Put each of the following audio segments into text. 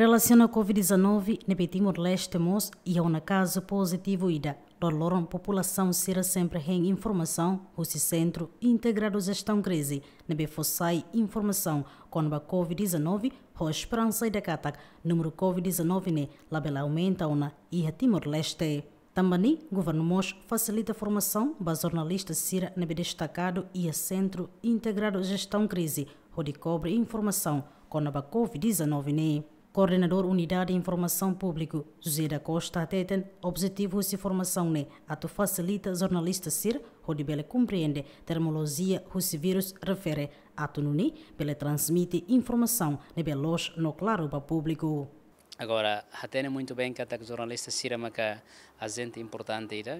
Relaciona Covid-19 no Timor-Leste mos e há é um caso positivo ida. Doloram população será sempre em informação, o centro integrado gestão crise, nebe fossai informação, com a Covid-19, ho esperança e decatak, número Covid-19 ne, né? labela aumenta una e a Timor-Leste. Também, governo Mos facilita a formação para jornalistas Cira nebe destacado e a Centro Integrado Gestão Crise, onde cobre informação com a Covid-19 ne. Né? Coordenador Unidade de Informação Público, José da Costa ateten objetivo de formação ne, ato facilita jornalista ser, rodibele compreende termologia o vírus refere, ato nuni, pele transmite informação ne belos no claro para público. Agora, atene muito bem que a jornalista sirama que a gente importante, né?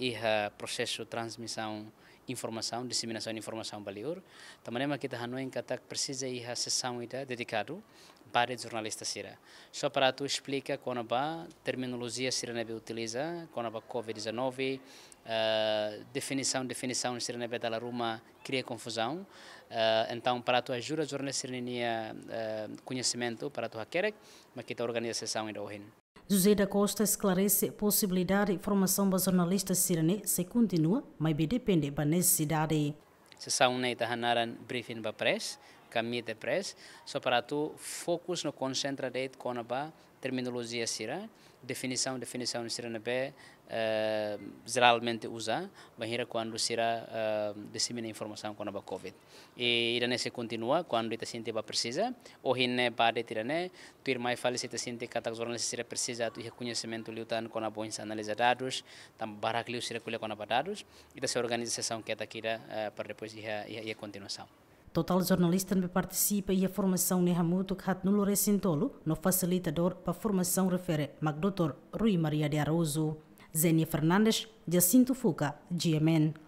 iha processo transmissão informação, disseminação de informação baliur. Também mas kita hanoi que precisa precisa a sessão dedicada dedicado para jornalista sira. Só para tu explica quando ba terminologia sira nebe utiliza, quando ba COVID-19, uh, eh, definição, definição sira nebe da Laruma cria confusão. Uh, então para tu ajuda jornalista sira uh, conhecimento para tu querer, mas kita organiza sessão ida ohin. José da Costa esclarece possibilidade de formação para jornalistas sirene se continua, mas depende da necessidade. Sessão neita hanaran briefing para press, só para tu focus no concentrado com a ba terminologia sira definição definição sira na be uh, eh, geralmente usa bahira quando sira uh, eh, dissemina informação a ba covid e iranese continua quando ita sinte ba precisa o hine ba de tirane tu ir mai fale se sinte katak jornalista sira precisa tu reconhecimento liutan kona bo analisa dados tam barak liu sira com a ba dados ita se organização que ata kira uh, eh, para depois ia ia continuação Total participa e a formação ne hamutu khat nulo resintolo no facilitador a formação refere mag Dr. Rui Maria de Araújo, Zênia Fernandes, Jacinto Fuca, GMN.